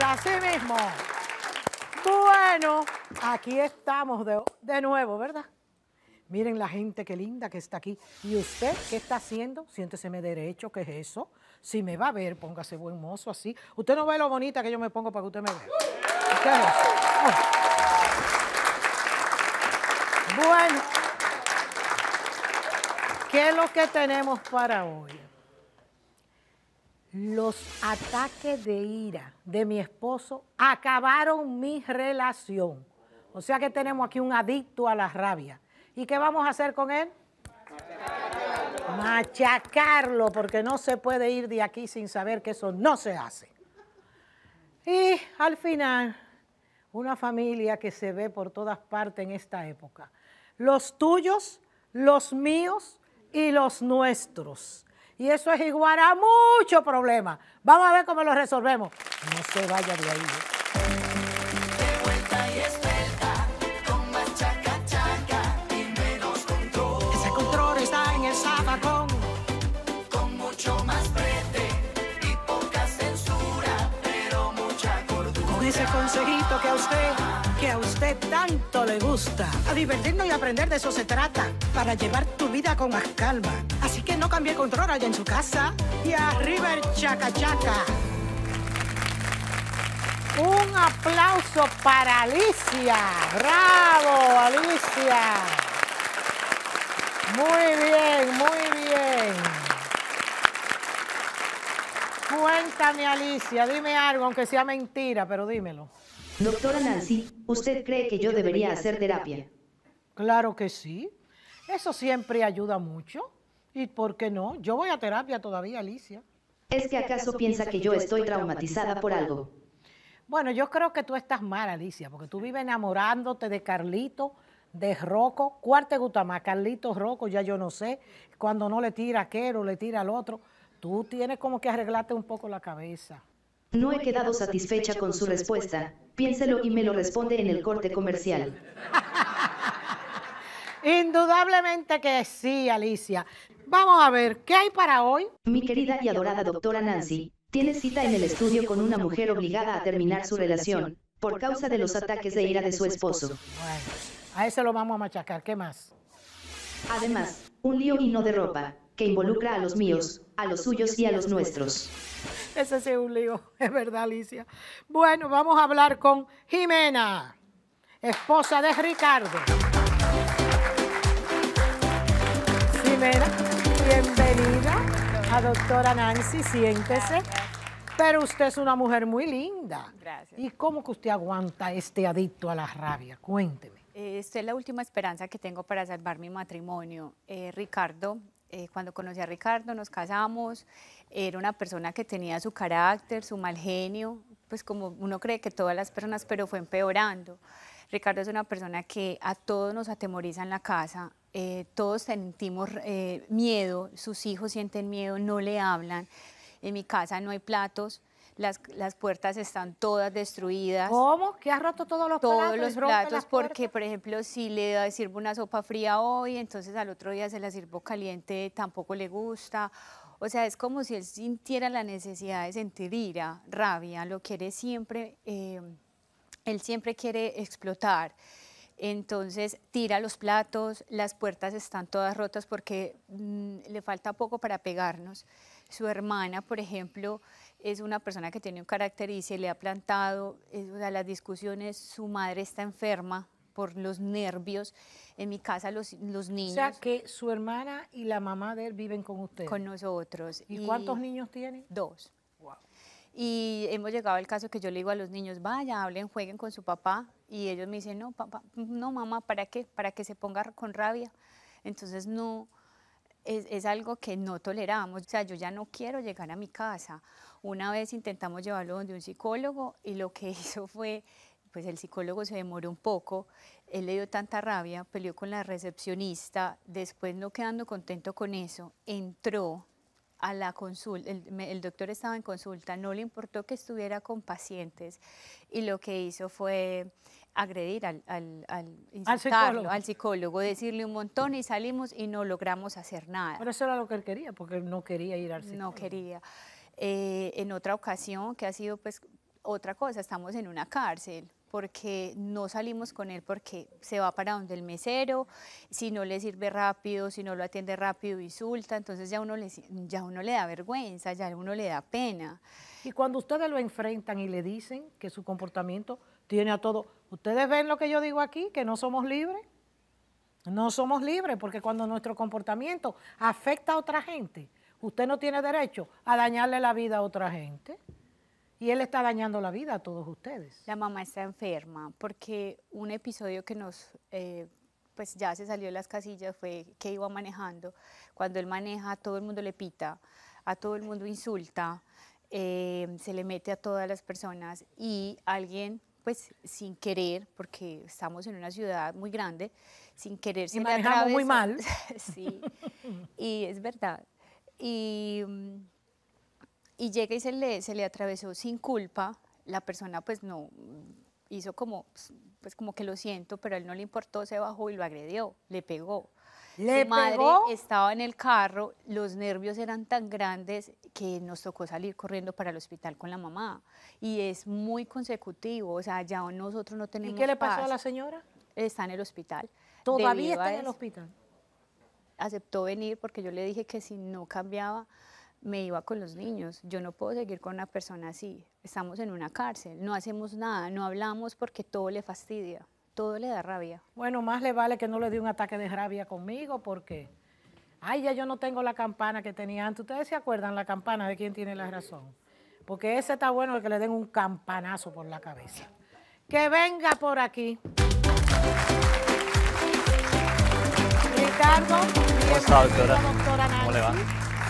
así mismo. Bueno, aquí estamos de, nuevo, ¿verdad? Miren la gente qué linda que está aquí. ¿Y usted qué está haciendo? Siéntese derecho, ¿qué es eso? Si me va a ver, póngase buen mozo así. Usted no ve lo bonita que yo me pongo para que usted me vea. Bueno, ¿qué es lo que tenemos para hoy? los ataques de ira de mi esposo acabaron mi relación. O sea que tenemos aquí un adicto a la rabia. ¿Y qué vamos a hacer con él? Machacarlo. porque no se puede ir de aquí sin saber que eso no se hace. Y al final, una familia que se ve por todas partes en esta época. Los tuyos, los míos y los nuestros. Y eso es igual a mucho problema. Vamos a ver cómo lo resolvemos. No se vaya de ahí. ¿eh? ese consejito que a usted, que a usted tanto le gusta. A divertirnos y aprender de eso se trata, para llevar tu vida con más calma. Así que no cambie el control allá en su casa y arriba el chacachaca. Un aplauso para Alicia. Bravo, Alicia. Muy bien, muy bien. Cuéntame, Alicia, dime algo, aunque sea mentira, pero dímelo. Doctora Nancy, ¿usted cree que yo debería hacer terapia? Claro que sí. Eso siempre ayuda mucho. ¿Y por qué no? Yo voy a terapia todavía, Alicia. ¿Es que acaso piensa que yo estoy traumatizada por algo? Bueno, yo creo que tú estás mal, Alicia, porque tú vives enamorándote de Carlito, de Rocco. ¿Cuál te gusta más? Carlito, Rocco, ya yo no sé. Cuando no le tira a aquel o le tira al otro. Tú tienes como que arreglarte un poco la cabeza. No he quedado satisfecha con su respuesta. Piénselo y me lo responde en el corte comercial. Indudablemente que sí, Alicia. Vamos a ver, ¿qué hay para hoy? Mi querida y adorada doctora Nancy, tiene cita en el estudio con una mujer obligada a terminar su relación por causa de los ataques de ira de su esposo. a eso lo vamos a machacar, ¿qué más? Además, un lío y no de ropa que involucra a los míos, a los suyos y a los nuestros. Ese es un lío, es verdad, Alicia. Bueno, vamos a hablar con Jimena, esposa de Ricardo. Jimena, bienvenida a doctora Nancy, siéntese. Pero usted es una mujer muy linda. Gracias. ¿Y cómo que usted aguanta este adicto a la rabia? Cuénteme. Eh, esta es la última esperanza que tengo para salvar mi matrimonio. Eh, Ricardo eh, cuando conocí a Ricardo, nos casamos, era una persona que tenía su carácter, su mal genio, pues como uno cree que todas las personas, pero fue empeorando. Ricardo es una persona que a todos nos atemoriza en la casa, eh, todos sentimos eh, miedo, sus hijos sienten miedo, no le hablan, en mi casa no hay platos, las, las puertas están todas destruidas. ¿Cómo? ¿Que has roto todos los platos? Todos los platos porque, por ejemplo, si le sirvo una sopa fría hoy, entonces al otro día se la sirvo caliente, tampoco le gusta. O sea, es como si él sintiera la necesidad de sentir ira, rabia, lo quiere siempre, em, él siempre quiere explotar. Entonces tira los platos, las puertas están todas rotas porque mm, le falta poco para pegarnos. Su hermana, por ejemplo, es una persona que tiene un carácter y se le ha plantado, o las discusiones, su madre está enferma por los nervios, en mi casa los, los niños... O sea, que su hermana y la mamá de él viven con usted. Con nosotros. ¿Y, cuántos niños tiene? Dos. Y hemos llegado al caso que yo le digo a los niños, vaya, hablen, jueguen con su papá. Y ellos me dicen, no, papá, no, mamá, ¿para qué? Para que se ponga con rabia. Entonces, no, es, es algo que no toleramos. O sea, yo ya no quiero llegar a mi casa. Una vez intentamos llevarlo donde un psicólogo y lo que hizo fue, pues el psicólogo se demoró un poco, él le dio tanta rabia, peleó con la recepcionista, después no quedando contento con eso, entró a la consulta, el, doctor estaba en consulta, no le importó que estuviera con pacientes y lo que hizo fue agredir al, al, al, psicólogo. al psicólogo, decirle un montón y salimos y no logramos hacer nada. Pero eso era lo que él quería, porque él no quería ir al psicólogo. No quería. Eh, en otra ocasión, que ha sido pues otra cosa, estamos en una cárcel porque no salimos con él porque se va para donde el mesero, si no le sirve rápido, si no lo atiende rápido, insulta, entonces ya uno le, ya uno le da vergüenza, ya uno le da pena. Y cuando ustedes lo enfrentan y le dicen que su comportamiento tiene a todo, ¿ustedes ven lo que yo digo aquí, que no somos libres? No somos libres porque cuando nuestro comportamiento afecta a otra gente, usted no tiene derecho a dañarle la vida a otra gente. Y él está dañando la vida a todos ustedes. La mamá está enferma porque un episodio que nos, eh, pues ya se salió de las casillas fue que iba manejando. Cuando él maneja, a todo el mundo le pita, a todo el mundo insulta, eh, se le mete a todas las personas y alguien pues sin querer, porque estamos en una ciudad muy grande, sin querer se y manejamos muy mal. sí, y es verdad, y, llega y se le, se le atravesó sin culpa. La persona pues no hizo como, pues como que lo siento, pero a él no le importó, se bajó y lo agredió, le pegó. ¿Le Su madre estaba en el carro, los nervios eran tan grandes que nos tocó salir corriendo para el hospital con la mamá. Y es muy consecutivo, o sea, ya nosotros no tenemos. ¿Y qué le pasó a la señora? Está en el hospital. ¿Todavía está en el hospital? aceptó venir porque yo le dije que si no cambiaba me iba con los niños. Yo no puedo seguir con una persona así. Estamos en una cárcel, no hacemos nada, no hablamos porque todo le fastidia, todo le da rabia. Bueno, más le vale que no le dé un ataque de rabia conmigo porque, ay, ya yo no tengo la campana que tenía antes. Ustedes se acuerdan la campana de quién tiene la razón. Porque ese está bueno el que le den un campanazo por la cabeza. Que venga por aquí. Ricardo. ¿Cómo está, doctora? ¿Cómo le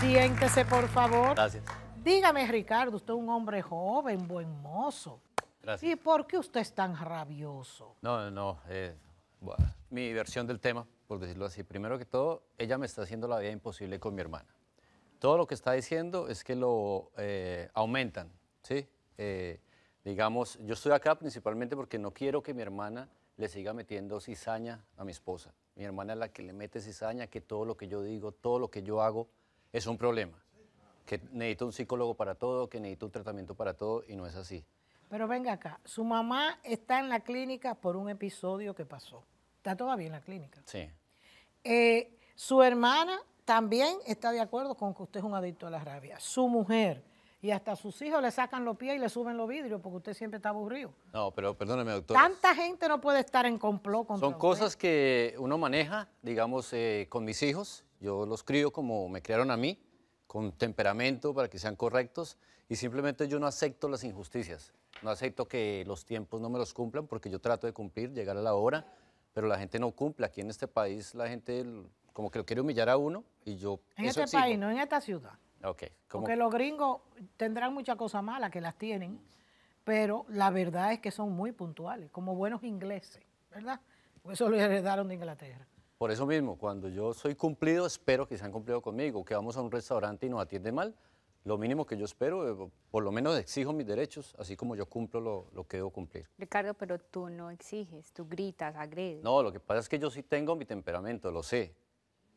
Siéntese, por favor. Gracias. Dígame, Ricardo, usted es un hombre joven, buen mozo. Gracias. ¿Y por qué usted es tan rabioso? No, no, eh, mi versión del tema, por decirlo así. Primero que todo, ella me está haciendo la vida imposible con mi hermana. Todo lo que está diciendo es que lo eh, aumentan, ¿sí? Eh, digamos, yo estoy acá principalmente porque no quiero que mi hermana le siga metiendo cizaña a mi esposa. Mi hermana es la que le mete cizaña, que todo lo que yo digo, todo lo que yo hago es un problema. Que necesita un psicólogo para todo, que necesita un tratamiento para todo y no es así. Pero venga acá, su mamá está en la clínica por un episodio que pasó. Está todavía en la clínica. Sí. Eh, su hermana también está de acuerdo con que usted es un adicto a la rabia. Su mujer y hasta a sus hijos le sacan los pies y le suben los vidrios porque usted siempre está aburrido. No, pero perdóneme, doctor. Tanta gente no puede estar en complot contra Son cosas que uno maneja, digamos, eh, con mis hijos. Yo los crío como me criaron a mí, con temperamento para que sean correctos y simplemente yo no acepto las injusticias. No acepto que los tiempos no me los cumplan porque yo trato de cumplir, llegar a la hora, pero la gente no cumple. Aquí en este país la gente como que lo quiere humillar a uno y yo... En este país, no en esta ciudad. Porque los gringos tendrán muchas cosas malas que las tienen, pero la verdad es que son muy puntuales, como buenos ingleses, ¿verdad? eso lo heredaron de Inglaterra. Por eso mismo, cuando yo soy cumplido, espero que sean cumplido conmigo, que vamos a un restaurante y nos atiende mal. Lo mínimo que yo espero, eh, por lo menos exijo mis derechos, así como yo cumplo lo, lo que debo cumplir. Ricardo, pero tú no exiges, tú gritas, agredes. No, lo que pasa es que yo sí tengo mi temperamento, lo sé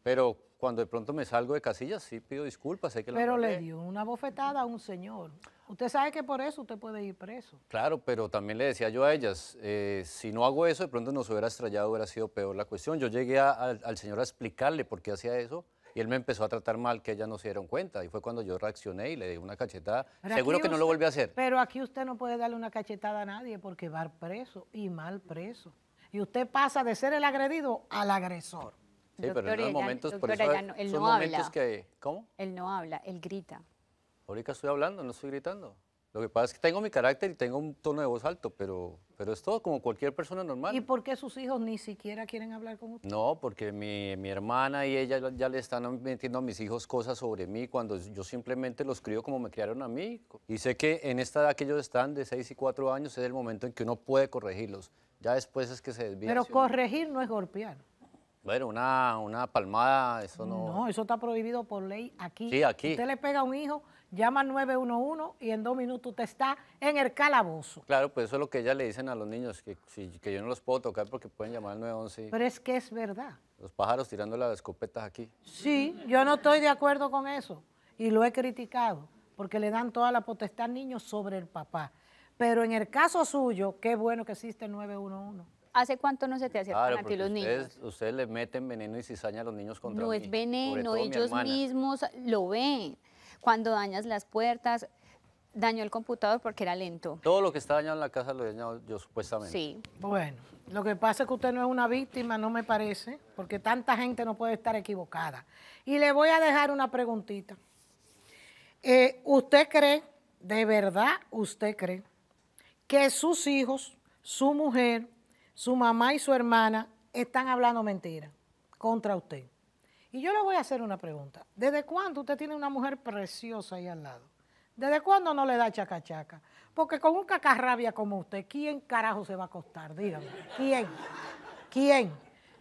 pero cuando de pronto me salgo de casillas, sí pido disculpas. Sé que pero le dio una bofetada a un señor. Usted sabe que por eso usted puede ir preso. Claro, pero también le decía yo a ellas, eh, si no hago eso, de pronto nos hubiera estrellado, hubiera sido peor la cuestión. Yo llegué al, señor a explicarle por qué hacía eso y él me empezó a tratar mal que ellas no se dieron cuenta y fue cuando yo reaccioné y le di una cachetada. Seguro que no lo volví a hacer. Pero aquí usted no puede darle una cachetada a nadie porque va preso y mal preso. Y usted pasa de ser el agredido al agresor. Sí, pero en algunos momentos, por eso son momentos que... ¿Cómo? Él no habla, él grita. Ahorita estoy hablando, no estoy gritando. Lo que pasa es que tengo mi carácter y tengo un tono de voz alto, pero, pero es todo como cualquier persona normal. ¿Y por qué sus hijos ni siquiera quieren hablar con usted? No, porque mi, mi hermana y ella ya le están metiendo a mis hijos cosas sobre mí cuando yo simplemente los crío como me criaron a mí. Y sé que en esta edad que ellos están, de 6 y 4 años, es el momento en que uno puede corregirlos. Ya después es que se desvían. Pero corregir no es golpear. Bueno, una, una palmada, eso no... No, eso está prohibido por ley aquí. Sí, aquí. Usted le pega a un hijo, llama al 911 y en dos minutos te está en el calabozo. Claro, pues eso es lo que ya le dicen a los niños, que, si, que yo no los puedo tocar porque pueden llamar al 911. Pero es que es verdad. Los pájaros tirando las escopetas aquí. Sí, yo no estoy de acuerdo con eso y lo he criticado porque le dan toda la potestad al niño sobre el papá. Pero en el caso suyo, qué bueno que existe el 911 ¿Hace cuánto no se te acercan a ti los niños? Ustedes le meten veneno y cizaña a los niños contra No es veneno, ellos mismos lo ven. Cuando dañas las puertas, dañó el computador porque era lento. Todo lo que está dañado en la casa lo he dañado yo supuestamente. Sí. Bueno, lo que pasa es que usted no es una víctima, no me parece, porque tanta gente no puede estar equivocada. Y le voy a dejar una preguntita. Eh, ¿Usted cree, de verdad usted cree, que sus hijos, su mujer, su mamá y su hermana están hablando mentiras contra usted. Y yo le voy a hacer una pregunta. ¿Desde cuándo usted tiene una mujer preciosa ahí al lado? ¿Desde cuándo no le da chacachaca? Porque con un cacarrabia como usted, ¿quién carajo se va a acostar? Dígame. ¿Quién? ¿Quién?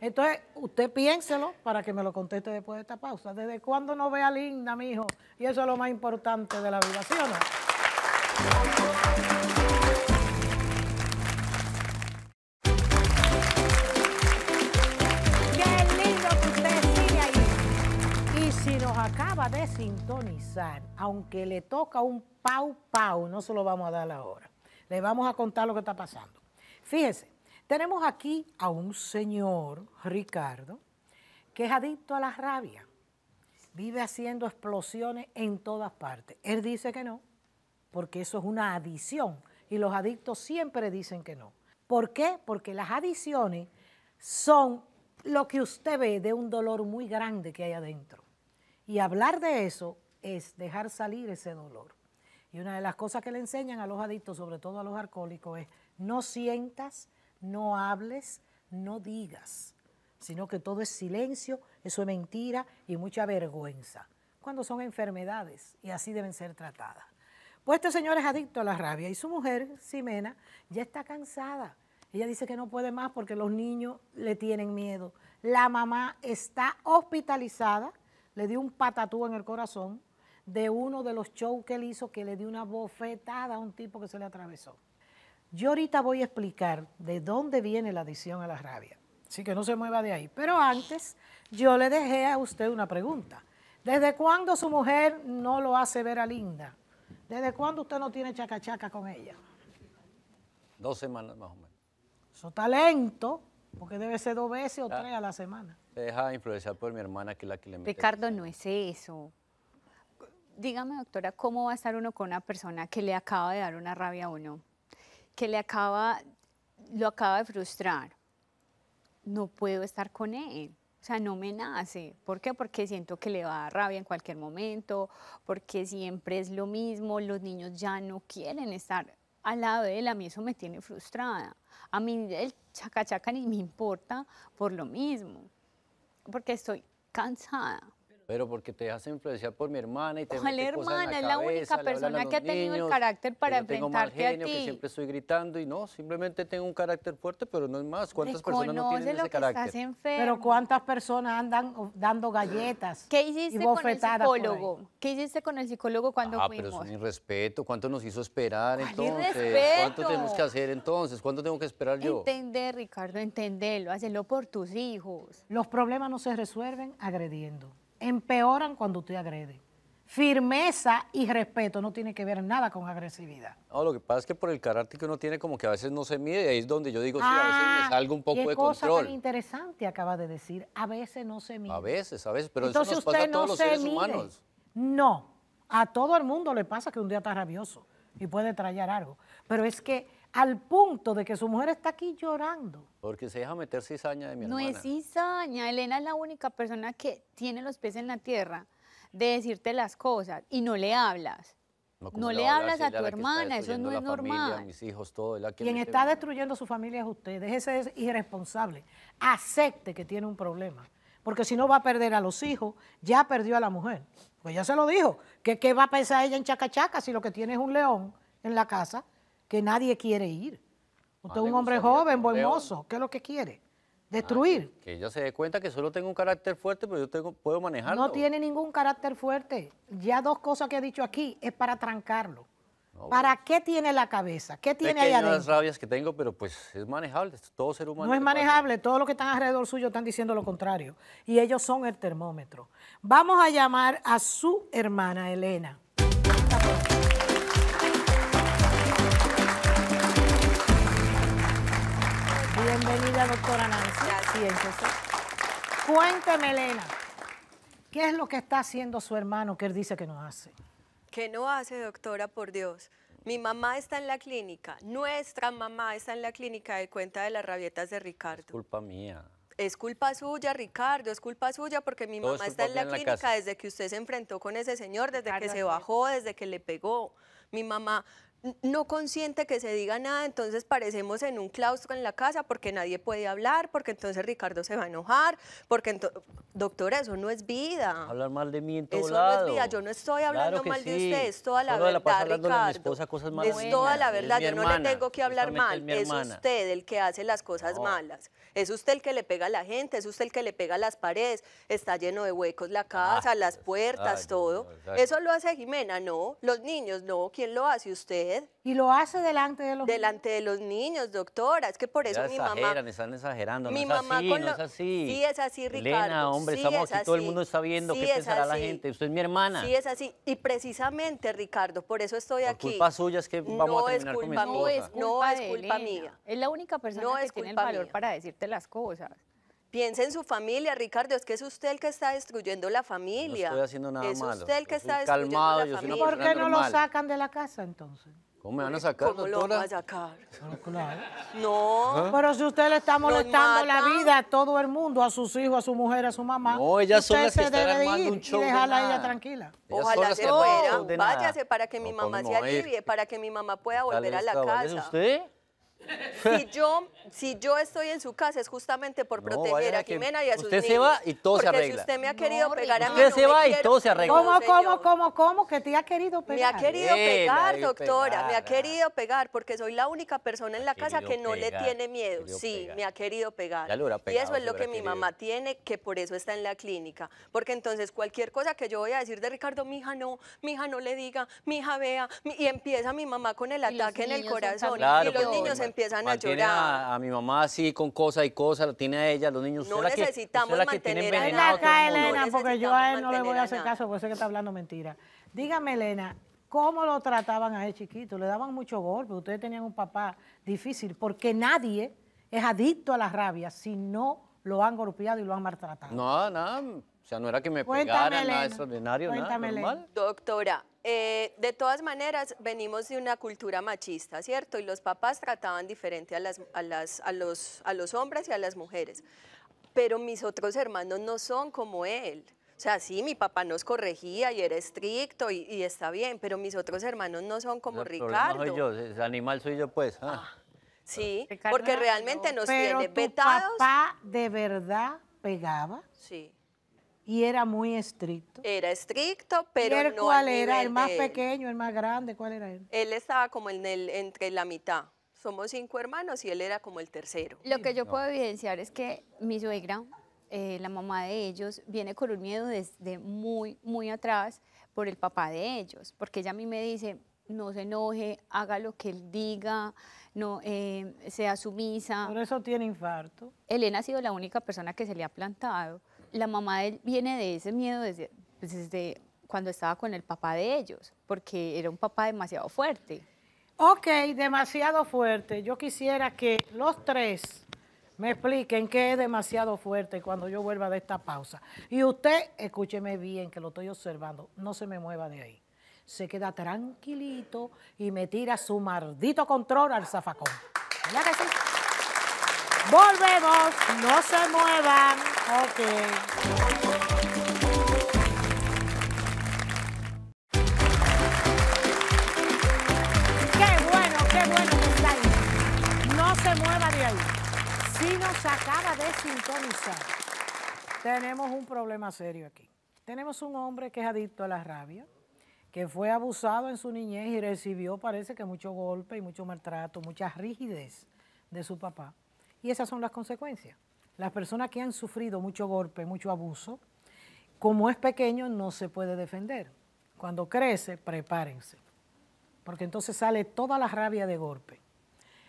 Entonces, usted piénselo para que me lo conteste después de esta pausa. ¿Desde cuándo no vea a Linda, hijo? Y eso es lo más importante de la vida, ¿sí o no? acaba de sintonizar, aunque le toca un pau pau, no se lo vamos a dar ahora. Le vamos a contar lo que está pasando. Fíjese, tenemos aquí a un señor, Ricardo, que es adicto a la rabia. Vive haciendo explosiones en todas partes. Él dice que no, porque eso es una adicción Y los adictos siempre dicen que no. ¿Por qué? Porque las adiciones son lo que usted ve de un dolor muy grande que hay adentro. Y hablar de eso es dejar salir ese dolor. Y una de las cosas que le enseñan a los adictos, sobre todo a los alcohólicos, es no sientas, no hables, no digas, sino que todo es silencio, eso es mentira y mucha vergüenza, cuando son enfermedades y así deben ser tratadas. Pues este señor es adicto a la rabia y su mujer, Ximena, ya está cansada. Ella dice que no puede más porque los niños le tienen miedo. La mamá está hospitalizada le dio un patatú en el corazón de uno de los shows que él hizo que le dio una bofetada a un tipo que se le atravesó. Yo ahorita voy a explicar de dónde viene la adicción a la rabia. Así que no se mueva de ahí. Pero antes, yo le dejé a usted una pregunta. ¿Desde cuándo su mujer no lo hace ver a Linda? ¿Desde cuándo usted no tiene chacachaca con ella? Dos semanas más o menos. Eso está lento, porque debe ser dos veces o ah. tres a la semana. Se deja influenciar por mi hermana, que es la que le mete. Ricardo, no es eso. Dígame, doctora, ¿cómo va a estar uno con una persona que le acaba de dar una rabia a uno? Que le acaba, lo acaba de frustrar. No puedo estar con él. O sea, no me nace. ¿Por qué? Porque siento que le va a dar rabia en cualquier momento, porque siempre es lo mismo, los niños ya no quieren estar al lado de él, a mí eso me tiene frustrada. A mí el chacachaca ni me importa por lo mismo porque estoy cansada. Pero porque te dejas influenciar por mi hermana y te ¿Cuál hermana? Cosas en la es la única persona que ha tenido el carácter para que yo tengo mal genio, a ti. que siempre estoy gritando y no, simplemente tengo un carácter fuerte, pero no es más. ¿Cuántas personas no tienen ese carácter? estás Pero cuántas personas andan dando galletas. ¿Qué hiciste con el psicólogo? ¿Qué hiciste con el psicólogo cuando ah, pero es un irrespeto. ¿Cuánto nos hizo esperar entonces? ¿Cuánto tenemos que hacer entonces? ¿Cuánto tengo que esperar yo? Entender, Ricardo, entenderlo, hacerlo por tus hijos. Los problemas no se resuelven agrediendo empeoran cuando usted agrede. Firmeza y respeto no tiene que ver nada con agresividad. No, lo que pasa es que por el carácter que uno tiene, como que a veces no se mide, y ahí es donde yo digo, sí, a veces me ah, salgo un poco y de cosa interesante acaba de decir, a veces no se mide. A veces, a veces, pero Entonces eso nos usted pasa a todos seres humanos. No, a todo el mundo le pasa que un día está rabioso y puede trallar algo. Pero es que al punto de que su mujer está aquí llorando. Porque se deja meter cizaña de mi hermana. No es cizaña, Elena es la única persona que tiene los pies en la tierra de decirte las cosas y no le hablas. No, le hablas a, tu hermana, eso no es normal. mis hijos, todo. Quien está destruyendo su familia es usted, ese es irresponsable. Acepte que tiene un problema, porque si no va a perder a los hijos, ya perdió a la mujer. Pues ya se lo dijo, qué va a pensar ella en chacachaca si lo que tiene es un león en la casa que nadie quiere ir. Usted es un hombre joven, buen ¿qué es lo que quiere? Destruir. que, ella se dé cuenta que solo tengo un carácter fuerte, pero yo tengo, puedo manejarlo. No tiene ningún carácter fuerte. Ya dos cosas que he dicho aquí es para trancarlo. ¿Para qué tiene la cabeza? ¿Qué tiene ahí adentro? las rabias que tengo, pero pues es manejable, todo ser humano. No es manejable, todos los que están alrededor suyo están diciendo lo contrario. Y ellos son el termómetro. Vamos a llamar a su hermana Elena. Bienvenida, doctora Nancy. Gracias. Cuénteme, Elena, ¿qué es lo que está haciendo su hermano que él dice que no hace? ¿Qué no hace, doctora, por Dios. Mi mamá está en la clínica, nuestra mamá está en la clínica de cuenta de las rabietas de Ricardo. Es culpa mía. Es culpa suya, Ricardo, es culpa suya porque mi mamá está en la clínica desde que usted se enfrentó con ese señor, desde que se bajó, desde que le pegó. Mi mamá no consiente que se diga nada, entonces parecemos en un claustro en la casa porque nadie puede hablar, porque entonces Ricardo se va a enojar, porque doctora, eso no es vida. Hablar mal de mí en todo Eso no es vida, yo no estoy hablando mal de usted, es toda la verdad, Ricardo. Es toda la verdad, yo no le tengo que hablar mal, es, usted el que hace las cosas malas. Es usted el que le pega a la gente, es usted el que le pega a las paredes, está lleno de huecos la ah, casa, las puertas, todo. eso lo hace Jimena, no, los niños no, ¿quién lo hace usted? Y lo hace delante de los Delante de los niños, doctora. Es que por eso ya mi exageran, mamá. Están exagerando. Mi mamá así, con no es así. Sí, es así, Ricardo. Elena, hombre, estamos es aquí, así. todo el mundo está viendo qué pensará la gente. Usted es mi hermana. Sí, es así. Y precisamente, Ricardo, por eso estoy por aquí. culpa suya es que vamos no a terminar con No es culpa, no es culpa mía. Es la única persona que tiene el valor para decirte las cosas. Piensa en su familia, Ricardo, es que es usted el que está destruyendo la familia. No estoy haciendo nada malo. Es usted el que está destruyendo la familia. ¿Por qué no lo sacan de la casa entonces? ¿Cómo me van a sacar, ¿Cómo doctora? lo va a sacar? No. Pero si usted le está molestando la vida a todo el mundo, a sus hijos, a su mujer, a su mamá. No, ellas son las que están armando un show. Y dejarla ella tranquila. Ojalá se fuera. Váyase para que mi mamá se alivie, para que mi mamá pueda volver a la casa. ¿Es usted? Si yo, si yo estoy en su casa es justamente por proteger a Jimena y a sus usted niños. Usted se va y todo se arregla. si usted me ha querido pegar a mí, Usted se va y todo se arregla. ¿Cómo, cómo, cómo, cómo? Que te ha querido pegar. Me ha querido pegar, doctora. me ha querido pegar porque soy la única persona en la casa que no le tiene miedo. Sí, me ha querido pegar. y eso es lo que mi mamá tiene, que por eso está en la clínica. Porque entonces cualquier cosa que yo voy a decir de Ricardo, mi hija no, mi hija no le diga, mi hija vea. Y empieza mi mamá con el ataque en el corazón. y los niños empiezan a llorar. A, mi mamá así con cosas y cosas, lo tiene a ella, los niños. No necesitamos la que, mantener la que Elena, porque yo a él no le voy a hacer caso, porque sé que está hablando mentira. Dígame, Elena, ¿cómo lo trataban a ese chiquito? Le daban mucho golpe, ustedes tenían un papá difícil, porque nadie es adicto a la rabia si no lo han golpeado y lo han maltratado. No, no, o sea, no era que me pegaran, nada extraordinario, nada Doctora, eh, de todas maneras, venimos de una cultura machista, ¿cierto? Y los papás trataban diferente a, las, a, los, a los hombres y a las mujeres. Pero mis otros hermanos no son como él. O sea, sí, mi papá nos corregía y era estricto y, está bien, pero mis otros hermanos no son como Ricardo. No, soy yo, ese animal soy yo, pues. Ah. Ah, sí, porque realmente nos pero tiene tu papá de verdad pegaba. Sí. Y era muy estricto. Era estricto, pero ¿Y cuál era? ¿El más pequeño, el más grande? ¿Cuál era él? Él estaba como en el, entre la mitad. Somos cinco hermanos y él era como el tercero. Lo que yo puedo evidenciar es que mi suegra, eh, la mamá de ellos, viene con un miedo desde muy, muy atrás por el papá de ellos, porque ella a mí me dice, no se enoje, haga lo que él diga, no eh, sea sumisa. Por eso tiene infarto. Elena ha sido la única persona que se le ha plantado la mamá de él viene de ese miedo pues, desde, cuando estaba con el papá de ellos, porque era un papá demasiado fuerte. Ok, demasiado fuerte. Yo quisiera que los tres me expliquen qué es demasiado fuerte cuando yo vuelva de esta pausa. Y usted, escúcheme bien, que lo estoy observando, no se me mueva de ahí. Se queda tranquilito y me tira su maldito control al zafacón. Volvemos, no se muevan. Ok. Qué bueno, qué bueno que No se mueva de ahí. Si nos acaba de sintonizar, tenemos un problema serio aquí. Tenemos un hombre que es adicto a la rabia, que fue abusado en su niñez y recibió, parece que, mucho golpe y mucho maltrato, mucha rigidez de su papá y esas son las consecuencias. Las personas que han sufrido mucho golpe, mucho abuso, como es pequeño no se puede defender. Cuando crece, prepárense, porque entonces sale toda la rabia de golpe.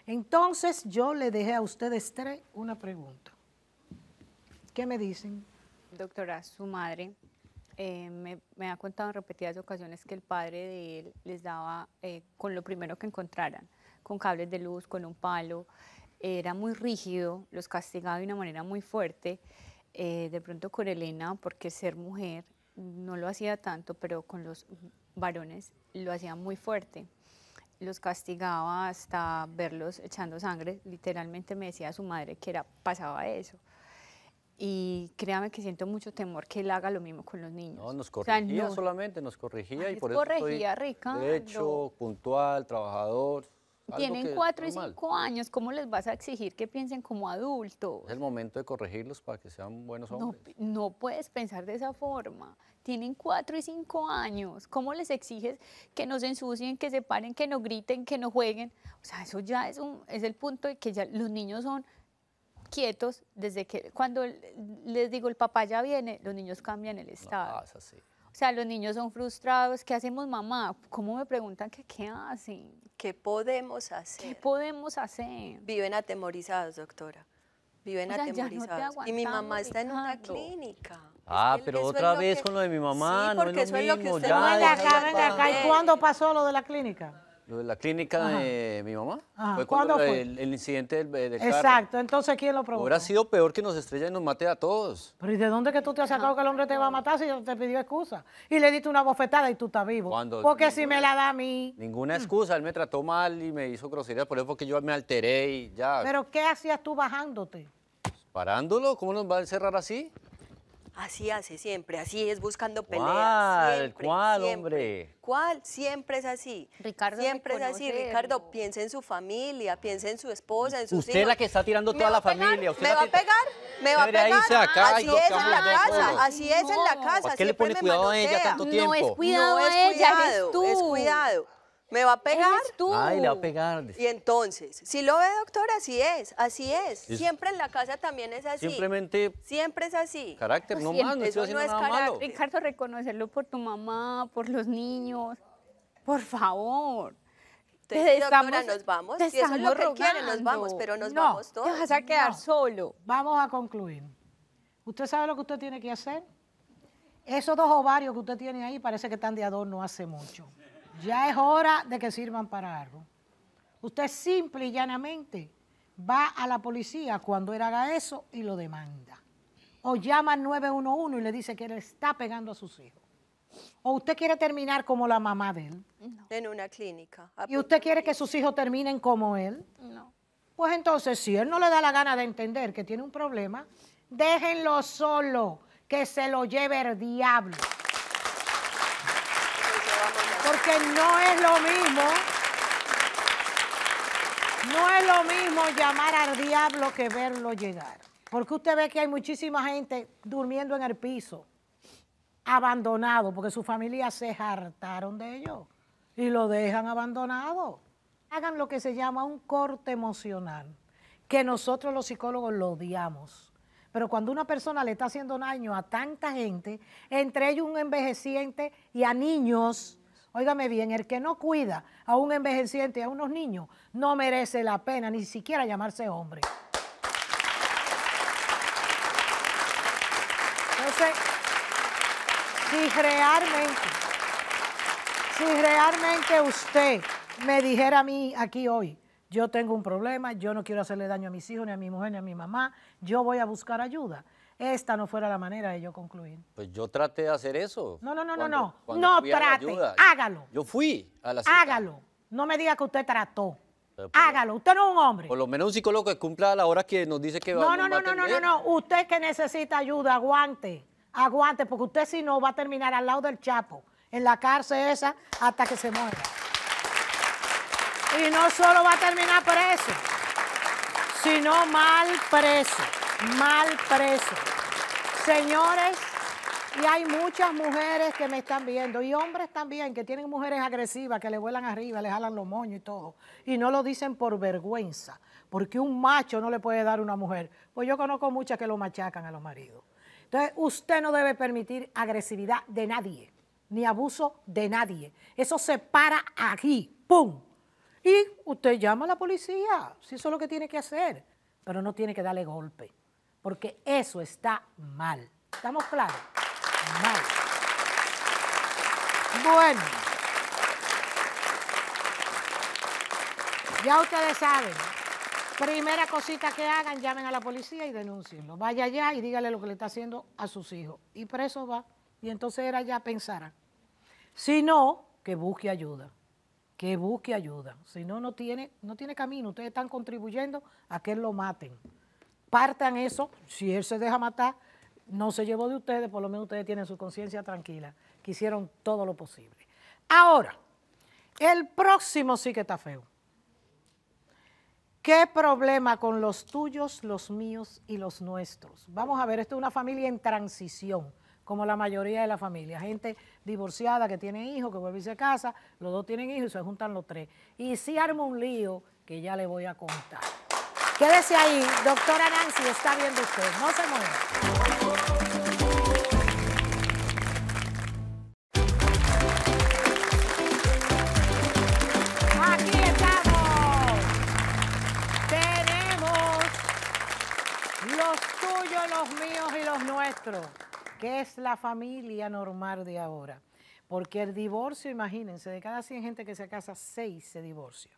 Entonces yo le dejé a ustedes tres una pregunta. ¿Qué me dicen? Doctora, su madre eh, me, ha contado en repetidas ocasiones que el padre de él les daba eh, con lo primero que encontraran, con cables de luz, con un palo, era muy rígido, los castigaba de una manera muy fuerte. Eh, de pronto con Elena, porque ser mujer no lo hacía tanto, pero con los varones lo hacía muy fuerte. Los castigaba hasta verlos echando sangre. Literalmente me decía a su madre que era, pasaba eso. Y créame que siento mucho temor que él haga lo mismo con los niños. No, nos corregía solamente, nos corregía y por corregía, eso. Corregía, rica. De puntual, trabajador. Tienen cuatro y cinco años, ¿cómo les vas a exigir que piensen como adultos? Es el momento de corregirlos para que sean buenos hombres. No, puedes pensar de esa forma. Tienen cuatro y cinco años, ¿cómo les exiges que no se ensucien, que se paren, que no griten, que no jueguen? O sea, eso ya es, un, es el punto de que ya los niños son quietos desde que cuando les digo el papá ya viene, los niños cambian el estado. así. O sea, los niños son frustrados. ¿Qué hacemos, mamá? ¿Cómo me preguntan qué qué hacen? ¿Qué podemos hacer? ¿Qué podemos hacer? Viven atemorizados, doctora. Viven atemorizados. y mi mamá está en una clínica. Ah, pero otra vez con lo de mi mamá, sí, no es lo Es lo que usted no acá. ¿Y cuándo pasó lo de la clínica? Lo de la clínica de mi mamá. Ajá. Fue El, incidente del, Exacto. carro. Exacto, entonces ¿quién lo provocó? Hubiera sido peor que nos estrella y nos mate a todos. Pero ¿y de dónde que tú te has sacado que el hombre te va a matar si yo te pidió excusa? Y le diste una bofetada y tú estás vivo. ¿Cuándo? Porque si me la da a mí... Ninguna mm. excusa, él me trató mal y me hizo grosería, por eso porque yo me alteré y ya. ¿Pero qué hacías tú bajándote? Pues, parándolo, ¿cómo nos va a encerrar así? Así hace siempre, así es buscando peleas. ¿Cuál? Siempre, ¿Cuál, siempre. hombre? ¿Cuál? Siempre es así. Ricardo, siempre es así. Ricardo, piensa en su familia, piensa en su esposa, en sus Usted es la que está tirando toda la familia. ¿Me va a pegar? ¿Me va a pegar? así, es en la casa, así es en la casa. ¿Por qué le pone cuidado a ella tanto tiempo? No es cuidado, a ella, tú. Es cuidado. Me va a pegar. tú. Ay, le va a pegar. Y entonces, si lo ve, doctor, así es, así es. Siempre en la casa también es así. Simplemente. Siempre es así. Carácter, no más, no no es carácter. Ricardo, reconocerlo por tu mamá, por los niños. Por favor. Te estamos, nos vamos. Te si eso lo que nos vamos, pero nos vamos todos. Te vas a quedar solo. Vamos a concluir. ¿Usted sabe lo que usted tiene que hacer? Esos dos ovarios que usted tiene ahí parece que están de adorno hace mucho. Ya es hora de que sirvan para algo. Usted simple y llanamente va a la policía cuando él haga eso y lo demanda. O llama al 911 y le dice que él está pegando a sus hijos. ¿O usted quiere terminar como la mamá de él? En una clínica. Ah, ¿Y pues, usted quiere que sus hijos terminen como él? No. Pues entonces, si él no le da la gana de entender que tiene un problema, déjenlo solo, que se lo lleve el diablo que no es lo mismo. No es lo mismo llamar al diablo que verlo llegar. Porque usted ve que hay muchísima gente durmiendo en el piso, abandonado, porque su familia se hartaron de ellos y lo dejan abandonado. Hagan lo que se llama un corte emocional, que nosotros los psicólogos lo odiamos. Pero cuando una persona le está haciendo daño a tanta gente, entre ellos un envejeciente y a niños, Óigame bien, el que no cuida a un envejeciente y a unos niños no merece la pena ni siquiera llamarse hombre. Entonces, si realmente, si realmente usted me dijera a mí aquí hoy, yo tengo un problema, yo no quiero hacerle daño a mis hijos, ni a mi mujer, ni a mi mamá, yo voy a buscar ayuda esta no fuera la manera de yo concluir. Pues yo traté de hacer eso. No, no, no, no, no. no trate, hágalo. Yo fui a la Hágalo. No me diga que usted trató. hágalo, usted no es un hombre. Por lo menos un psicólogo que cumpla la hora que nos dice que va, no, no, No, no, no, no, no, usted que necesita ayuda, aguante, aguante, porque usted si no va a terminar al lado del Chapo, en la cárcel esa, hasta que se muera. Y no solo va a terminar preso, sino mal preso mal preso. Señores, y hay muchas mujeres que me están viendo, y hombres también, que tienen mujeres agresivas, que le vuelan arriba, le jalan los moños y todo, y no lo dicen por vergüenza, porque un macho no le puede dar a una mujer. Pues yo conozco muchas que lo machacan a los maridos. Entonces, usted no debe permitir agresividad de nadie, ni abuso de nadie. Eso se para aquí, ¡pum! Y usted llama a la policía, si eso es lo que tiene que hacer, pero no tiene que darle golpe porque eso está mal. ¿Estamos claros? Mal. Bueno, ya ustedes saben, primera cosita que hagan, llamen a la policía y denuncienlo. Vaya allá y dígale lo que le está haciendo a sus hijos. Y preso va. Y entonces era ya pensar. Si no, que busque ayuda. Que busque ayuda. Si no, no tiene, no tiene camino. Ustedes están contribuyendo a que lo maten partan eso, si él se deja matar, no se llevó de ustedes, por lo menos ustedes tienen su conciencia tranquila, que hicieron todo lo posible. Ahora, el próximo sí que está feo. ¿Qué problema con los tuyos, los míos y los nuestros? Vamos a ver, esto es una familia en transición, como la mayoría de la familia. Gente divorciada que tiene hijos, que vuelve y se casa, los dos tienen hijos y se juntan los tres. Y si arma un lío que ya le voy a contar. Quédese ahí, doctora Nancy, está viendo usted. No se mueva. Aquí estamos. Tenemos los tuyos, los míos y los nuestros, que es la familia normal de ahora. Porque el divorcio, imagínense, de cada 100 gente que se casa, 6 se divorcia.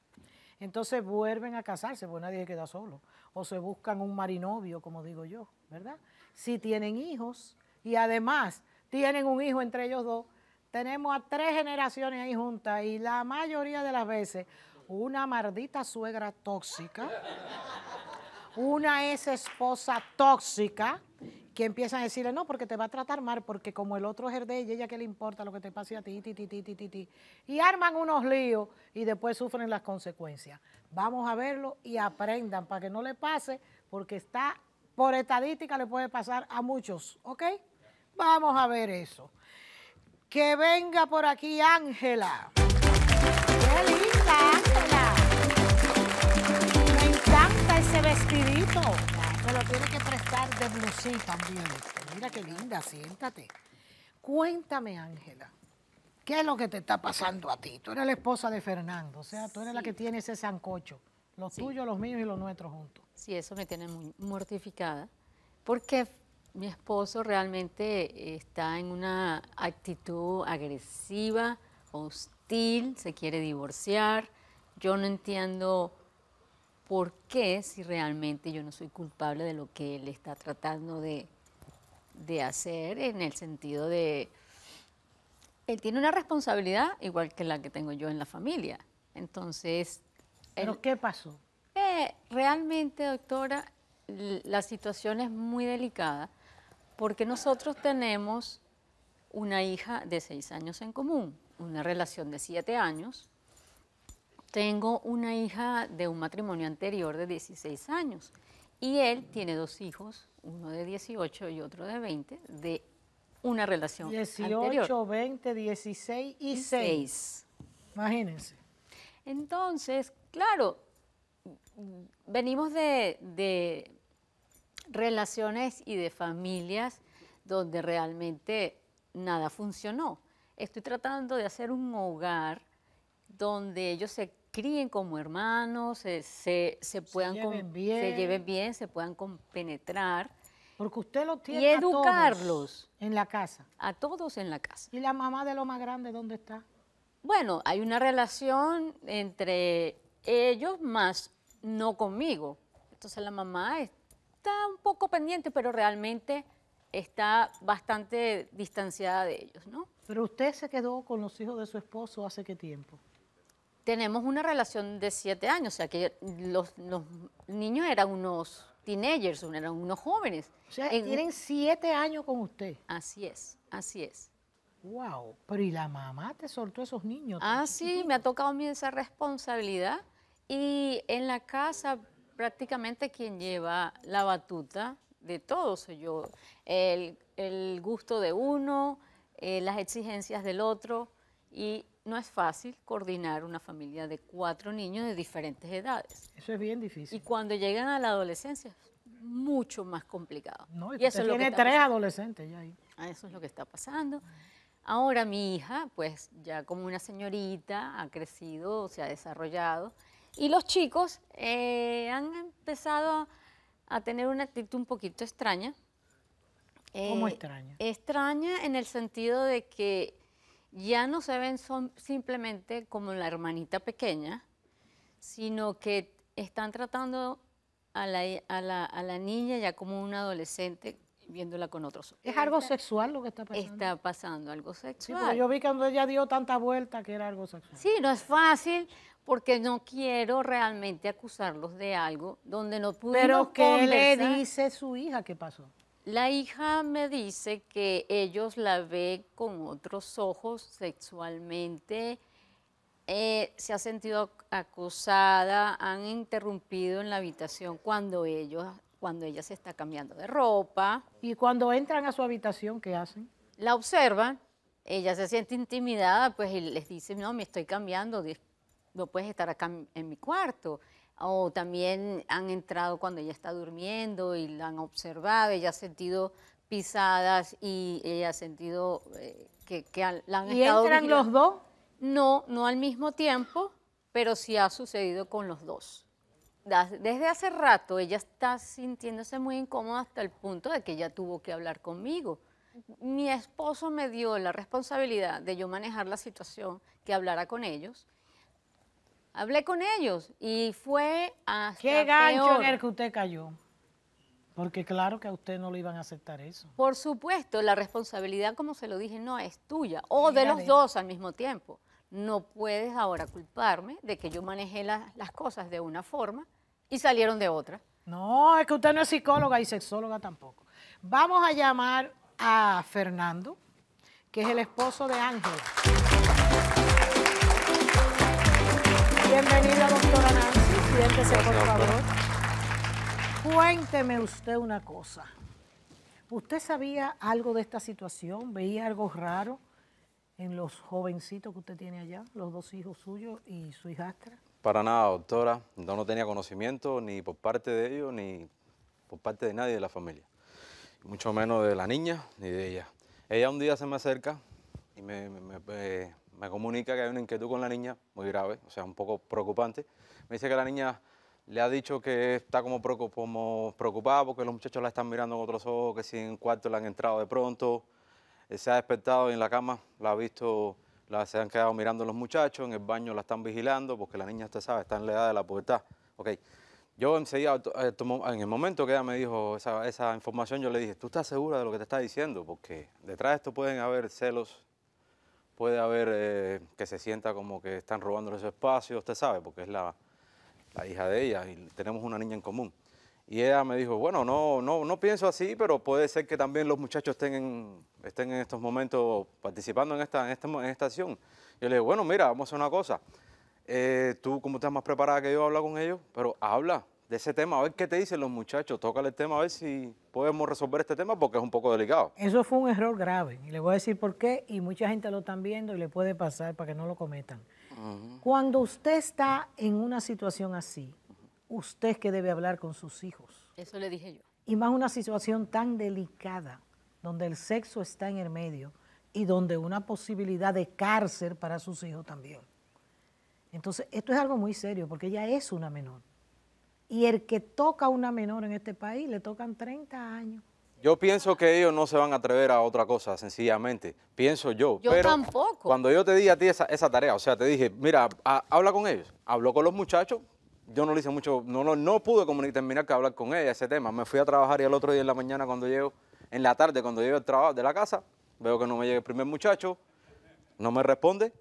Entonces vuelven a casarse, pues nadie se queda solo. O se buscan un marinovio, como digo yo, ¿verdad? Si tienen hijos y además tienen un hijo entre ellos dos, tenemos a tres generaciones ahí juntas y la mayoría de las veces una maldita suegra tóxica, una ex esposa tóxica que empiezan a decirle, no, porque te va a tratar mal, porque como el otro es de ella, que le importa lo que te pase a ti, ti, ti, ti, ti, ti. Y arman unos líos y después sufren las consecuencias. Vamos a verlo y aprendan para que no le pase, porque está, por estadística le puede pasar a muchos, ¿ok? Vamos a ver eso. Que venga por aquí Ángela. ¡Qué linda, Ángela! Me encanta ese vestidito. Me lo tiene que prestar de blusí también. Mira qué linda, siéntate. Cuéntame, Ángela, ¿qué es lo que te está pasando a ti? Tú eres la esposa de Fernando, o sea, tú eres la que tiene ese sancocho, los tuyos, los míos y los nuestros juntos. Sí, eso me tiene muy mortificada, porque mi esposo realmente está en una actitud agresiva, hostil, se quiere divorciar. Yo no entiendo ¿por qué si realmente yo no soy culpable de lo que él está tratando de, hacer en el sentido de... Él tiene una responsabilidad igual que la que tengo yo en la familia. Entonces... ¿Pero qué pasó? Eh, realmente, doctora, la situación es muy delicada porque nosotros tenemos una hija de seis años en común, una relación de siete años, tengo una hija de un matrimonio anterior de 16 años y él tiene dos hijos, uno de 18 y otro de 20, de una relación 18, 20, 16 y, 6. 6. Imagínense. Entonces, claro, venimos de, de relaciones y de familias donde realmente nada funcionó. Estoy tratando de hacer un hogar donde ellos se críen como hermanos, se, puedan se lleven, bien. se puedan compenetrar. Porque usted los tiene educarlos a todos en la casa. A todos en la casa. ¿Y la mamá de lo más grande dónde está? Bueno, hay una relación entre ellos más no conmigo. Entonces la mamá está un poco pendiente, pero realmente está bastante distanciada de ellos, ¿no? Pero usted se quedó con los hijos de su esposo hace qué tiempo? tenemos una relación de siete años, o sea que los, niños eran unos teenagers, eran unos jóvenes. O sea, tienen siete años con usted. Así es, así es. Wow, pero ¿y la mamá te soltó esos niños? Ah, sí, me ha tocado a mí esa responsabilidad. Y en la casa prácticamente quien lleva la batuta de todos soy yo. El, gusto de uno, eh, las exigencias del otro y no es fácil coordinar una familia de cuatro niños de diferentes edades. Eso es bien difícil. Y cuando llegan a la adolescencia es mucho más complicado. No, y, eso es lo tiene que tres adolescentes ya ahí. Ah, eso es lo que está pasando. Ahora mi hija, pues ya como una señorita, ha crecido, se ha desarrollado. Y los chicos eh, han empezado a tener una actitud un poquito extraña. ¿Cómo eh, extraña? Extraña en el sentido de que ya no se ven son simplemente como la hermanita pequeña, sino que están tratando a la, niña ya como una adolescente viéndola con otros. ¿Es algo sexual lo que está pasando? Está pasando algo sexual. yo vi que ella dio tanta vuelta que era algo sexual. Sí, no es fácil porque no quiero realmente acusarlos de algo donde no pudimos Pero ¿qué le dice su hija que pasó? La hija me dice que ellos la ven con otros ojos sexualmente, eh, se ha sentido acusada, han interrumpido en la habitación cuando ellos, cuando ella se está cambiando de ropa. ¿Y cuando entran a su habitación, qué hacen? La observan, ella se siente intimidada, pues y les dice, no, me estoy cambiando, no puedes estar acá en mi cuarto o también han entrado cuando ella está durmiendo y la han observado, ella ha sentido pisadas y ella ha sentido eh, que, la ¿Y entran los dos? No, no al mismo tiempo, pero sí ha sucedido con los dos. Desde hace rato ella está sintiéndose muy incómoda hasta el punto de que ella tuvo que hablar conmigo. Mi esposo me dio la responsabilidad de yo manejar la situación, que hablara con ellos Hablé con ellos y fue a ¿Qué gancho en el que usted cayó? Porque claro que a usted no le iban a aceptar eso. Por supuesto, la responsabilidad, como se lo dije, no es tuya o de los dos al mismo tiempo. No puedes ahora culparme de que yo manejé las cosas de una forma y salieron de otra. No, es que usted no es psicóloga y sexóloga tampoco. Vamos a llamar a Fernando, que es el esposo de Ángela. por favor. Cuénteme usted una cosa. ¿Usted sabía algo de esta situación? ¿Veía algo raro en los jovencitos que usted tiene allá, los dos hijos suyos y su hijastra? Para nada, doctora. No, no tenía conocimiento ni por parte de ellos ni por parte de nadie de la familia. Mucho menos de la niña ni de ella. Ella un día se me acerca y me, me comunica que hay una inquietud con la niña muy grave, o sea, un poco preocupante. Me dice que la niña le ha dicho que está como, preocupada porque los muchachos la están mirando con otros ojos, que si en cuarto la han entrado de pronto, eh, se ha despertado en la cama, la ha visto, la, se han quedado mirando los muchachos, en el baño la están vigilando porque la niña, usted sabe, está en la edad de la pubertad. Ok, Yo enseguida, eh, en el momento que ella me dijo esa, información, yo le dije, ¿tú estás segura de lo que te está diciendo? Porque detrás de esto pueden haber celos, puede haber eh, que se sienta como que están robando su espacio, usted sabe, porque es la, la hija de ella, y tenemos una niña en común. Y ella me dijo, bueno, no, no, no pienso así, pero puede ser que también los muchachos estén en, estén en estos momentos participando en esta, acción. Yo le dije, bueno, mira, vamos a hacer una cosa. Eh, tú, como estás más preparada que yo, habla con ellos, pero habla de ese tema, a ver qué te dicen los muchachos, tócale el tema, a ver si podemos resolver este tema, porque es un poco delicado. Eso fue un error grave, y le voy a decir por qué, y mucha gente lo está viendo y le puede pasar para que no lo cometan. Cuando usted está en una situación así, usted es que debe hablar con sus hijos. Eso le dije yo. Y más una situación tan delicada, donde el sexo está en el medio y donde una posibilidad de cárcel para sus hijos también. Entonces, esto es algo muy serio, porque ella es una menor. Y el que toca a una menor en este país le tocan 30 años. Yo pienso que ellos no se van a atrever a otra cosa, sencillamente. Pienso yo. Yo tampoco. Cuando yo te di a ti esa, tarea, o sea, te dije, mira, habla con ellos. Habló con los muchachos. Yo no le hice mucho, no, no, no pude terminar que hablar con ella ese tema. Me fui a trabajar y el otro día en la mañana cuando llego, en la tarde cuando llego el trabajo de la casa, veo que no me llega el primer muchacho, no me responde,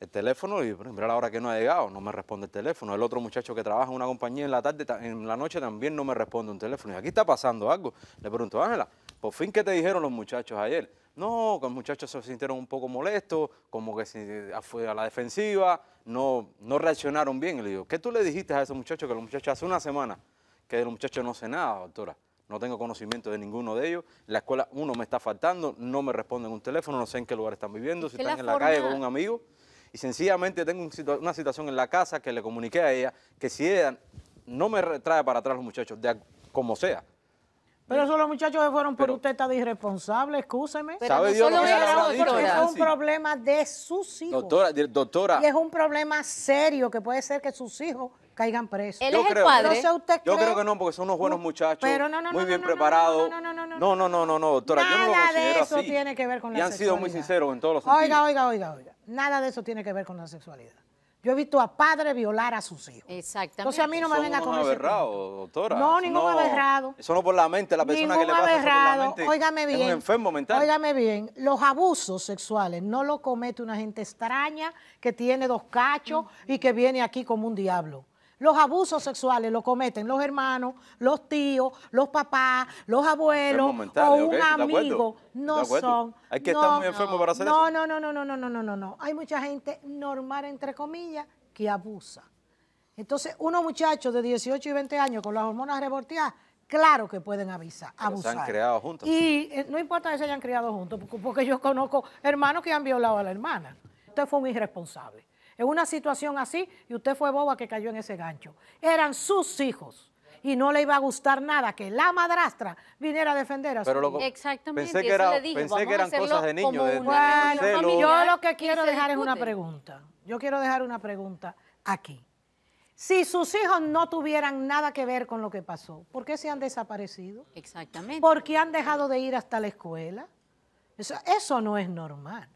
el teléfono y mira la hora que no ha llegado, no me responde el teléfono. El otro muchacho que trabaja en una compañía en la tarde, en la noche también no me responde un teléfono. Y aquí está pasando algo. Le pregunto, Ángela, por fin, ¿qué te dijeron los muchachos ayer? No, que los muchachos se sintieron un poco molestos, como que se, eh, fue a la defensiva, no, no reaccionaron bien. le digo, ¿qué tú le dijiste a esos muchachos? Que los muchachos hace una semana, que los muchachos no sé nada, doctora. No tengo conocimiento de ninguno de ellos. la escuela uno me está faltando, no me responden un teléfono, no sé en qué lugar están viviendo, si están en la calle con un amigo y sencillamente tengo una situación en la casa que le comuniqué a ella que si ella no me trae para atrás los muchachos, de como sea, pero esos los muchachos que fueron por usted está de irresponsable, escúcheme. ¿Sabe Dios eso, Es un problema de sus hijos. Doctora, doctora. Y es un problema serio que puede ser que sus hijos caigan presos. yo creo, el padre. yo creo que no, porque son unos buenos muchachos, muy bien preparados. No no no no, no, doctora. Nada de eso tiene que ver con la la Y han sido muy sinceros en todos los sentidos. Oiga, oiga, oiga, oiga. Nada de eso tiene que ver con la sexualidad. Yo he visto a padres violar a sus hijos. Exactamente. Entonces a mí no me venga con aberrado, doctora. No, ningún aberrado. Eso no por la mente, la persona que le pasa aberrado. Por la mente Óigame bien. Es un enfermo mental. Óigame bien, los abusos sexuales no lo comete una gente extraña que tiene dos cachos y que viene aquí como un diablo los abusos sexuales los cometen los hermanos, los tíos, los papás, los abuelos o un amigo. No son. Hay que estar muy enfermo para hacer eso. No, no, no, no, no, no, no, no, Hay mucha gente normal, entre comillas, que abusa. Entonces, unos muchachos de 18 y 20 años con las hormonas revolteadas, claro que pueden avisar, abusar. Se han creado juntos. Y eh, no importa que se hayan criado juntos, porque, yo conozco hermanos que han violado a la hermana. Usted fue un irresponsable en una situación así y usted fue boba que cayó en ese gancho. Eran sus hijos y no le iba a gustar nada que la madrastra viniera a defender a su Pero Exactamente, pensé que, le que eran cosas de niños. bueno, yo lo que quiero dejar es una pregunta. Yo quiero dejar una pregunta aquí. Si sus hijos no tuvieran nada que ver con lo que pasó, ¿por qué se han desaparecido? Exactamente. ¿Por qué han dejado de ir hasta la escuela? eso no es normal.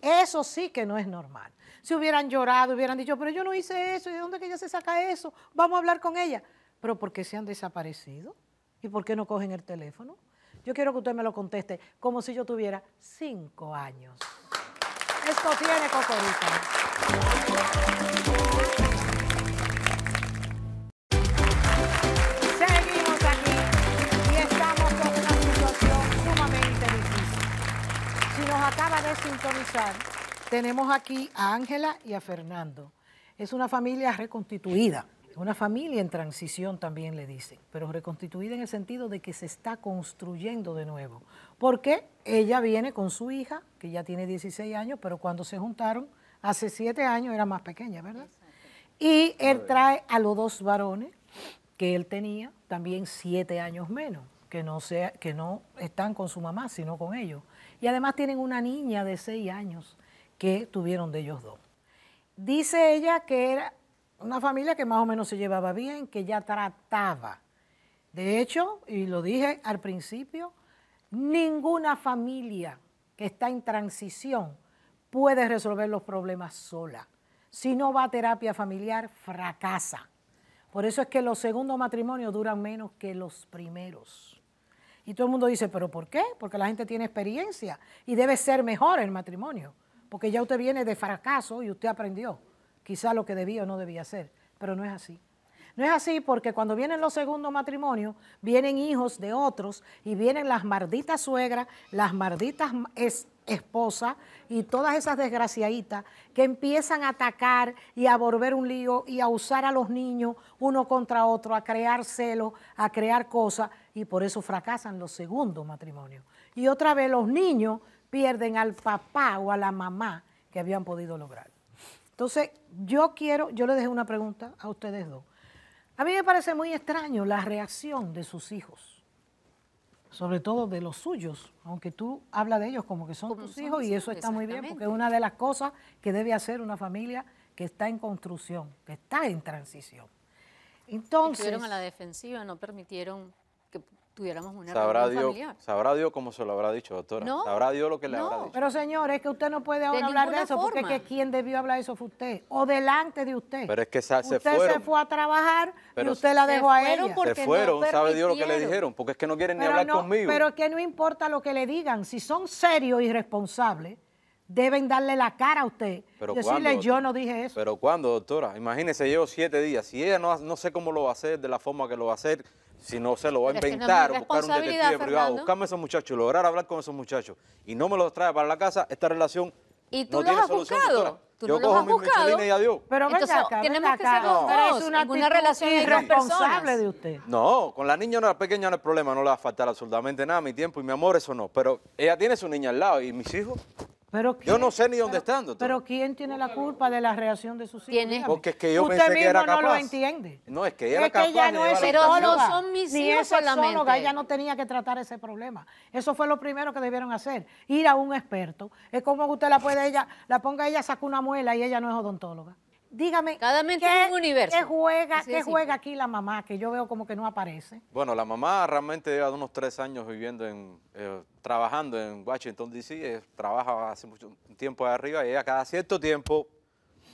Eso sí que no es normal si hubieran llorado, hubieran dicho, pero yo no hice eso, ¿y de dónde que ella se saca eso? Vamos a hablar con ella. Pero ¿por qué se han desaparecido? ¿Y por qué no cogen el teléfono? Yo quiero que usted me lo conteste como si yo tuviera cinco años. Esto tiene cocorita. Seguimos aquí y estamos con una situación sumamente difícil. Si nos acaba de sintonizar, tenemos aquí a Ángela y a Fernando. Es una familia reconstituida, una familia en transición también le dicen, pero reconstituida en el sentido de que se está construyendo de nuevo. Porque ella viene con su hija, que ya tiene 16 años, pero cuando se juntaron hace 7 años era más pequeña, ¿verdad? Y él trae a los dos varones que él tenía, también 7 años menos, que no, que no están con su mamá, sino con ellos. Y además tienen una niña de 6 años que tuvieron de ellos dos. Dice ella que era una familia que más o menos se llevaba bien, que ya trataba. De hecho, y lo dije al principio, ninguna familia que está en transición puede resolver los problemas sola. Si no va a terapia familiar, fracasa. Por eso es que los segundos matrimonios duran menos que los primeros. Y todo el mundo dice, pero ¿por qué? Porque la gente tiene experiencia y debe ser mejor el matrimonio porque ya usted viene de fracaso y usted aprendió quizá lo que debía o no debía hacer, pero no es así. No es así porque cuando vienen los segundos matrimonios, vienen hijos de otros y vienen las malditas suegras, las malditas esposas y todas esas desgraciaditas que empiezan a atacar y a volver un lío y a usar a los niños uno contra otro, a crear celos, a crear cosas y por eso fracasan los segundos matrimonios. Y otra vez los niños pierden al papá o a la mamá que habían podido lograr. Entonces, yo quiero, yo le dejé una pregunta a ustedes dos. A mí me parece muy extraño la reacción de sus hijos, sobre todo de los suyos, aunque tú hablas de ellos como que son tus hijos y eso está muy bien, porque es una de las cosas que debe hacer una familia que está en construcción, que está en transición. Entonces... Estuvieron a la defensiva, no permitieron sabrá Dios, Sabrá Dios cómo se lo habrá dicho, doctora. sabrá Dios lo que le habrá dicho. Pero señor, es que usted no puede hablar de eso, porque es quien debió hablar de eso fue usted, o delante de usted. Pero es que se, usted se fue a trabajar y usted la dejó a ella. Se fueron, sabe Dios lo que le dijeron, porque es que no quieren ni hablar conmigo. Pero es que no importa lo que le digan, si son serios y responsables, deben darle la cara a usted. decirle, yo no dije eso. Pero ¿cuándo, doctora, imagínese, llevo siete días. Si ella no, no sé cómo lo va a hacer, de la forma que lo va a hacer, si no se lo va a inventar, no buscar un detective privado, buscarme a esos muchachos, lograr hablar con esos muchachos y no me los trae para la casa, esta relación ¿Y tú no los tiene has solución. Buscado? Yo no cojo mi buscado? y adiós. Pero Entonces, acá, tenemos acá. que ser es una, relación irresponsable de usted. No, con la niña no, la pequeña no es problema, no le va a faltar absolutamente nada, mi tiempo y mi amor, eso no. Pero ella tiene su niña al lado y mis hijos... Pero yo no sé ni dónde están, Pero ¿quién tiene la culpa de la reacción de sus hijos? Porque es que yo Usted pensé que era capaz. no lo entiende. No, es que ella era capaz no es Pero no son mis ni hijos solamente. Ella no tenía que tratar ese problema. Eso fue lo primero que debieron hacer, ir a un experto. Es como usted la puede ella, la ponga ella saca una muela y ella no es odontóloga dígame. Cada qué, universo. juega, qué juega aquí la mamá? Que yo veo como que no aparece. Bueno, la mamá realmente lleva unos tres años viviendo en, eh, trabajando en Washington, D.C. Eh, trabaja hace mucho tiempo allá arriba y ella cada cierto tiempo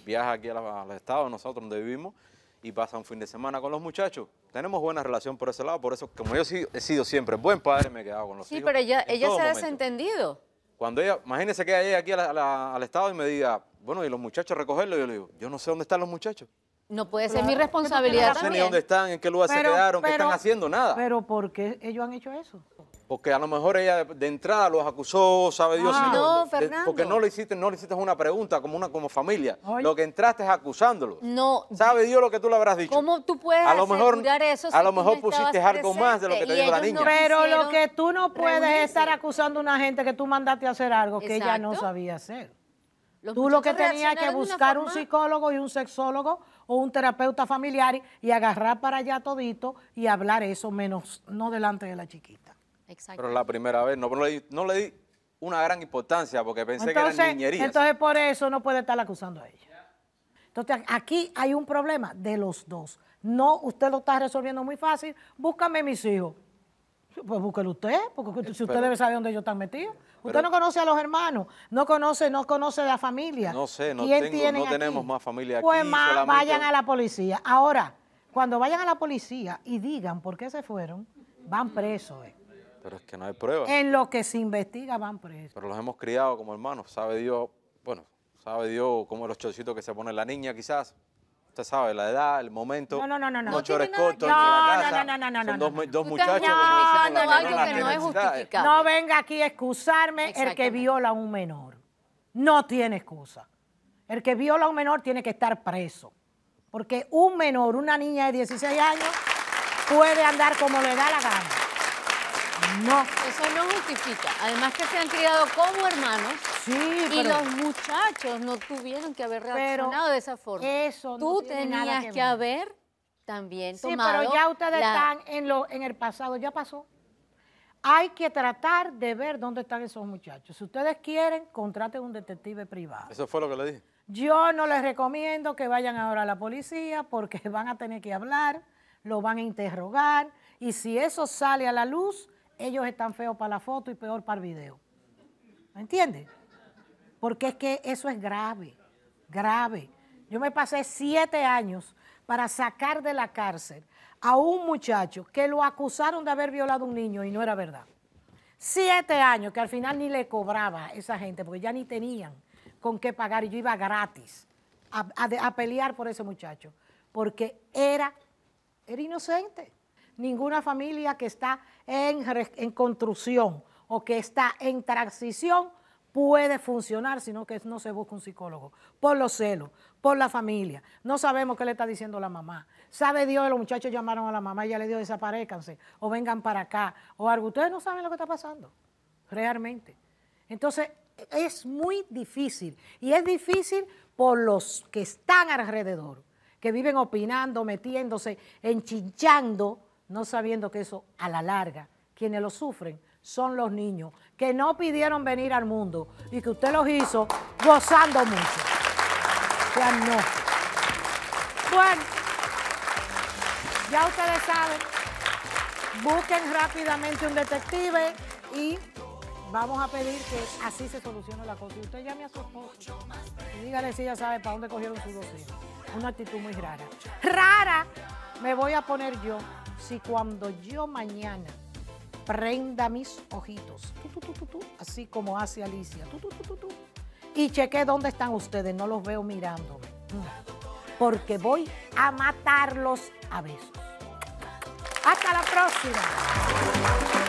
viaja aquí al estado, nosotros donde vivimos, y pasa un fin de semana con los muchachos. Tenemos buena relación por ese lado, por eso, como yo he sido siempre buen padre, me he quedado con los sí, Sí, pero ella, ella se ha desentendido. Cuando ella, imagínese que ella llegue aquí al estado y me diga, bueno, y los muchachos recogerlo, yo le digo, yo no sé dónde están los muchachos. No puede ser mi responsabilidad. No sé ni dónde están, en qué lugar se quedaron, qué están haciendo, nada. Pero ¿por qué ellos han hecho eso? Porque a lo mejor ella de, entrada los acusó, sabe Dios. Ah. no, porque no le hiciste, no le hiciste una pregunta como una como familia. Lo que entraste es acusándolo. No. Sabe Dios lo que tú le habrás dicho. ¿Cómo tú puedes a lo mejor, eso? a lo mejor pusiste algo más de lo que te dijo la niña. Pero lo que tú no puedes estar acusando a una gente que tú mandaste a hacer algo que ella no sabía hacer. tú lo que tenías que buscar un psicólogo y un sexólogo o un terapeuta familiar y agarrar para allá todito y hablar eso menos, no delante de la chiquita. Exacto. Pero la primera vez no, le, di una gran importancia porque pensé que eran niñerías. Entonces por eso no puede estar acusando a ella. Entonces aquí hay un problema de los dos. No, usted lo está resolviendo muy fácil. Búscame mis hijos. Pues búsquelo usted, porque si usted debe saber dónde ellos están metidos. Usted no conoce a los hermanos, no conoce, no conoce la familia. No sé, no, tengo, no tenemos más familia pues aquí. Pues más, vayan a la policía. Ahora, cuando vayan a la policía y digan por qué se fueron, van presos. Eh. Pero es que no hay pruebas. En lo que se investiga van presos. Pero los hemos criado como hermanos, sabe Dios, bueno, sabe Dios cómo los chorcitos que se pone la niña quizás. Usted sabe, la edad, el momento. No, no, no, no. No, no no, No, no, no, no. Son dos, muchachos no, No venga aquí a excusarme el que viola a un menor. No tiene excusa. El que viola a un menor tiene que estar preso. Porque un menor, una niña de 16 años, puede andar como le da la gana. No. Eso no justifica. Además que se han criado como hermanos. Sí, Y los muchachos no tuvieron que haber reaccionado de esa forma. Eso Tú tenías que, haber también tomado... Sí, pero ya ustedes están en, lo, en el pasado, ya pasó. Hay que tratar de ver dónde están esos muchachos. Si ustedes quieren, contraten un detective privado. Eso fue lo que le dije. Yo no les recomiendo que vayan ahora a la policía porque van a tener que hablar, lo van a interrogar y si eso sale a la luz, ellos están feos para la foto y peor para el video. ¿Me entiendes? Porque es que eso es grave, grave. Yo me pasé siete años para sacar de la cárcel a un muchacho que lo acusaron de haber violado a un niño y no era verdad. Siete años que al final ni le cobraba a esa gente porque ya ni tenían con qué pagar y yo iba gratis a, pelear por ese muchacho porque era, era inocente ninguna familia que está en, construcción o que está en transición puede funcionar, sino que no se busca un psicólogo, por los celos, por la familia. No sabemos qué le está diciendo la mamá. Sabe Dios, los muchachos llamaron a la mamá y ya le dio desaparezcanse, o vengan para acá, o algo. Ustedes no saben lo que está pasando, realmente. Entonces, es muy difícil, y es difícil por los que están alrededor, que viven opinando, metiéndose, enchinchando, no sabiendo que eso a la larga, quienes lo sufren son los niños que no pidieron venir al mundo y que usted los hizo gozando mucho. Ya no. Bueno, ya ustedes saben, busquen rápidamente un detective y vamos a pedir que así se solucione la cosa. usted llame a su esposo y dígale si ya sabe para dónde cogieron su dos Una actitud muy rara. Rara me voy a poner yo si cuando yo mañana prenda mis ojitos, así como hace Alicia, y cheque dónde están ustedes, no los veo mirándome, mm. porque voy a matarlos a besos. Hasta la próxima.